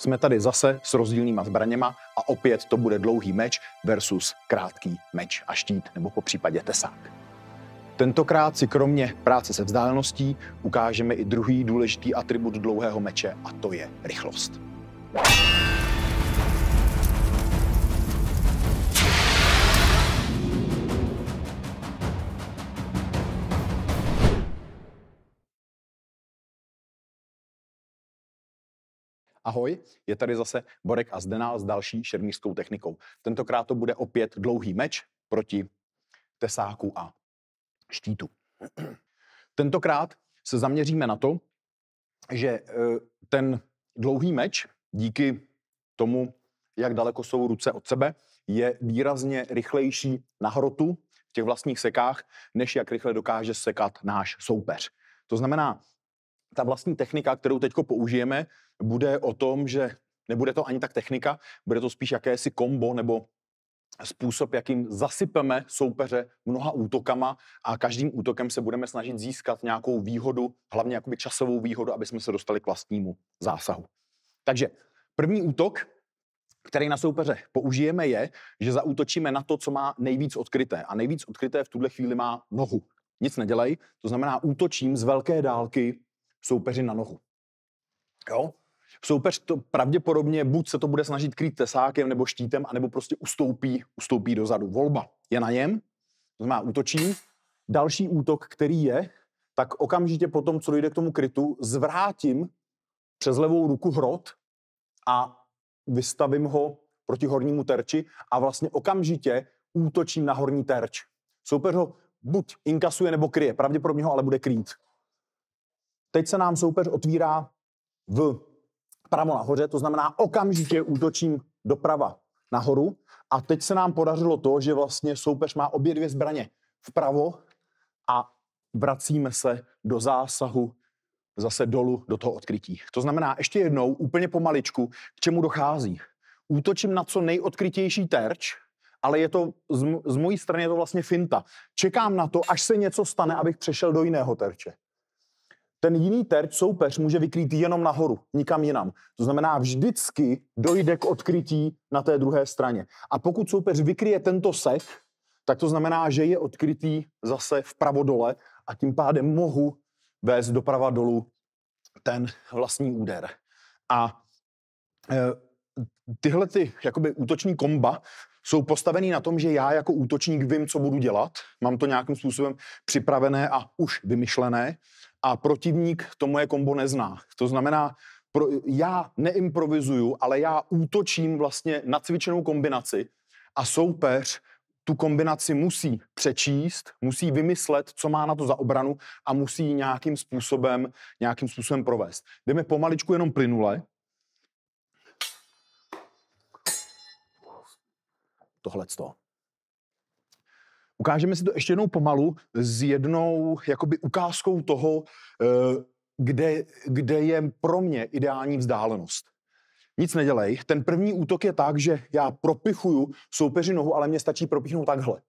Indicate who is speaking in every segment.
Speaker 1: jsme tady zase s rozdílnýma zbraněma a opět to bude dlouhý meč versus krátký meč a štít, nebo po případě tesák. Tentokrát si kromě práce se vzdáleností ukážeme i druhý důležitý atribut dlouhého meče a to je rychlost. Ahoj, je tady zase Borek a Zdenál s další šermířskou technikou. Tentokrát to bude opět dlouhý meč proti tesáku a štítu. Tentokrát se zaměříme na to, že e, ten dlouhý meč díky tomu, jak daleko jsou ruce od sebe, je výrazně rychlejší na hrotu v těch vlastních sekách, než jak rychle dokáže sekat náš soupeř. To znamená, ta vlastní technika, kterou teď použijeme, bude o tom, že nebude to ani tak technika, bude to spíš jakési kombo nebo způsob, jakým zasypeme soupeře mnoha útokama a každým útokem se budeme snažit získat nějakou výhodu, hlavně jakoby časovou výhodu, aby jsme se dostali k vlastnímu zásahu. Takže první útok, který na soupeře použijeme, je, že zaútočíme na to, co má nejvíc odkryté. A nejvíc odkryté v tuhle chvíli má nohu. Nic nedělej, to znamená útočím z velké dálky soupeři na nohu. Jo? Soupeř to pravděpodobně buď se to bude snažit krýt tesákem nebo štítem, anebo prostě ustoupí, ustoupí dozadu. Volba je na něm, to znamená útočí. Další útok, který je, tak okamžitě po tom, co dojde k tomu krytu, zvrátím přes levou ruku hrot a vystavím ho proti hornímu terči a vlastně okamžitě útočím na horní terč. Soupeř ho buď inkasuje nebo kryje, pravděpodobně ho ale bude krýt. Teď se nám soupeř otvírá v pravo nahoře, to znamená okamžitě útočím doprava nahoru. A teď se nám podařilo to, že vlastně soupeř má obě dvě zbraně vpravo a vracíme se do zásahu zase dolů do toho odkrytí. To znamená ještě jednou, úplně pomaličku, k čemu dochází. Útočím na co nejodkrytější terč, ale je to, z, z mojí strany je to vlastně finta. Čekám na to, až se něco stane, abych přešel do jiného terče ten jiný terč, soupeř, může vykrýt jenom nahoru, nikam jinam. To znamená, vždycky dojde k odkrytí na té druhé straně. A pokud soupeř vykryje tento sek, tak to znamená, že je odkrytý zase vpravo dole a tím pádem mohu vést doprava dolů ten vlastní úder. A e, tyhle ty jakoby útoční komba jsou postavený na tom, že já jako útočník vím, co budu dělat, mám to nějakým způsobem připravené a už vymyšlené a protivník to moje kombo nezná. To znamená, pro, já neimprovizuju, ale já útočím vlastně na cvičenou kombinaci a soupeř tu kombinaci musí přečíst, musí vymyslet, co má na to za obranu a musí ji nějakým způsobem, nějakým způsobem provést. Jdeme pomaličku jenom plynule, tohleto. Ukážeme si to ještě jednou pomalu s jednou jakoby ukázkou toho, eh, kde, kde je pro mě ideální vzdálenost. Nic nedělej. Ten první útok je tak, že já propichuju soupeři nohu, ale mě stačí propíchnout takhle.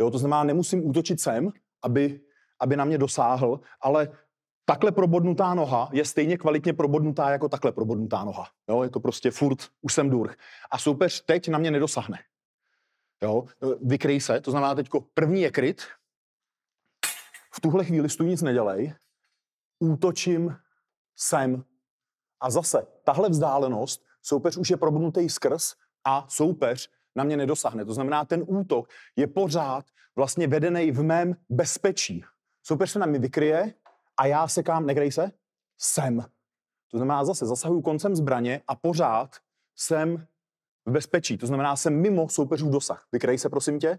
Speaker 1: Jo, to znamená, nemusím útočit sem, aby, aby na mě dosáhl, ale takhle probodnutá noha je stejně kvalitně probodnutá jako takhle probodnutá noha. Jo, je to prostě furt, už jsem durch. A soupeř teď na mě nedosáhne. Jo? Vykryj se, to znamená teď první je kryt, v tuhle chvíli stůj nic nedělej, útočím sem. A zase, tahle vzdálenost, soupeř už je probnutý skrz a soupeř na mě nedosáhne. To znamená, ten útok je pořád vlastně vedený v mém bezpečí. Soupeř se na mě vykryje a já se kam, nekrej se, sem. To znamená zase, zasahuju koncem zbraně a pořád jsem v bezpečí, to znamená jsem mimo soupeřů dosah. Vykrej se, prosím tě.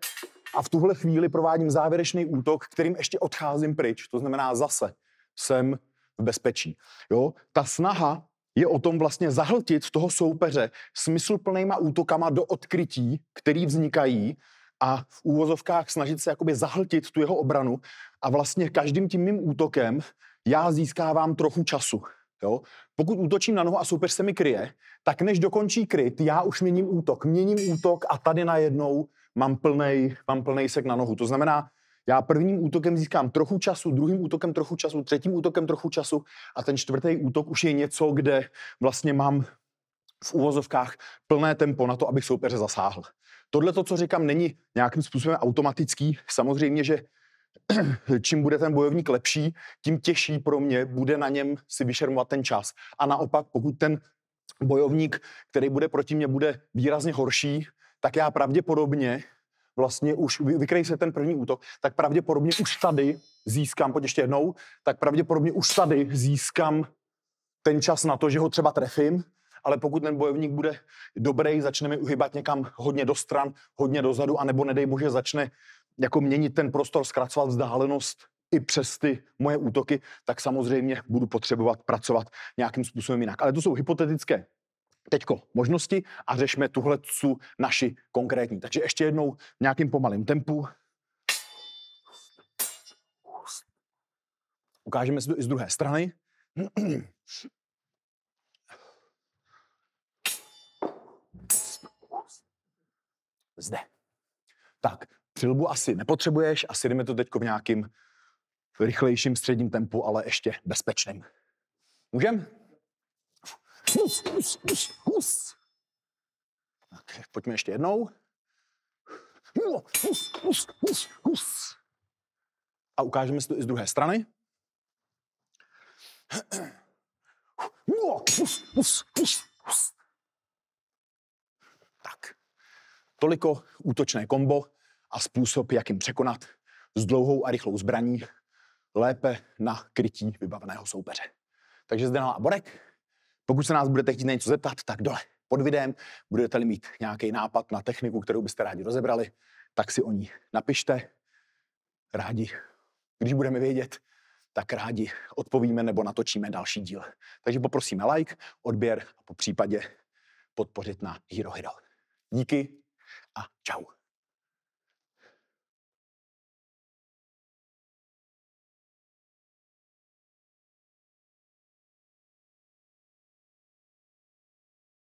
Speaker 1: A v tuhle chvíli provádím závěrečný útok, kterým ještě odcházím pryč. To znamená zase jsem v bezpečí. Jo? Ta snaha je o tom vlastně zahltit toho soupeře smysluplnýma útokama do odkrytí, který vznikají a v úvozovkách snažit se jakoby zahltit tu jeho obranu a vlastně každým tím mým útokem já získávám trochu času. Jo? Pokud útočím na nohu a soupeř se mi kryje, tak než dokončí kryt, já už měním útok. Měním útok a tady najednou mám plnej, mám plnej sek na nohu. To znamená, já prvním útokem získám trochu času, druhým útokem trochu času, třetím útokem trochu času a ten čtvrtý útok už je něco, kde vlastně mám v úvozovkách plné tempo na to, abych soupeře zasáhl. Tohle, to, co říkám, není nějakým způsobem automatický. Samozřejmě, že čím bude ten bojovník lepší, tím těžší pro mě bude na něm si vyšermovat ten čas. A naopak, pokud ten bojovník, který bude proti mě, bude výrazně horší, tak já pravděpodobně vlastně už vykrej se ten první útok, tak pravděpodobně už tady získám, pojď ještě jednou, tak pravděpodobně už tady získám ten čas na to, že ho třeba trefím, ale pokud ten bojovník bude dobrý, začne mi uhybat někam hodně do stran, hodně dozadu, anebo nedej bože začne jako měnit ten prostor, zkracovat vzdálenost i přes ty moje útoky, tak samozřejmě budu potřebovat pracovat nějakým způsobem jinak. Ale to jsou hypotetické teďko možnosti a řešme tuhle tu naši konkrétní. Takže ještě jednou v nějakým pomalým tempu. Ukážeme si to i z druhé strany. Zde. Tak, střelbu asi nepotřebuješ, asi jdeme to teď v nějakým rychlejším středním tempu, ale ještě bezpečným. Můžem? Us, us, us, us. Tak, pojďme ještě jednou. Us, us, us, us. A ukážeme si to i z druhé strany. Us, us, us, us. Tak. Toliko útočné kombo a způsob, jak jim překonat s dlouhou a rychlou zbraní lépe na krytí vybaveného soupeře. Takže zde a Borek. Pokud se nás budete chtít něco zeptat, tak dole pod videem. Budete-li mít nějaký nápad na techniku, kterou byste rádi rozebrali, tak si o ní napište. Rádi, když budeme vědět, tak rádi odpovíme nebo natočíme další díl. Takže poprosíme like, odběr a po případě podpořit na Hero Hero. Díky a čau.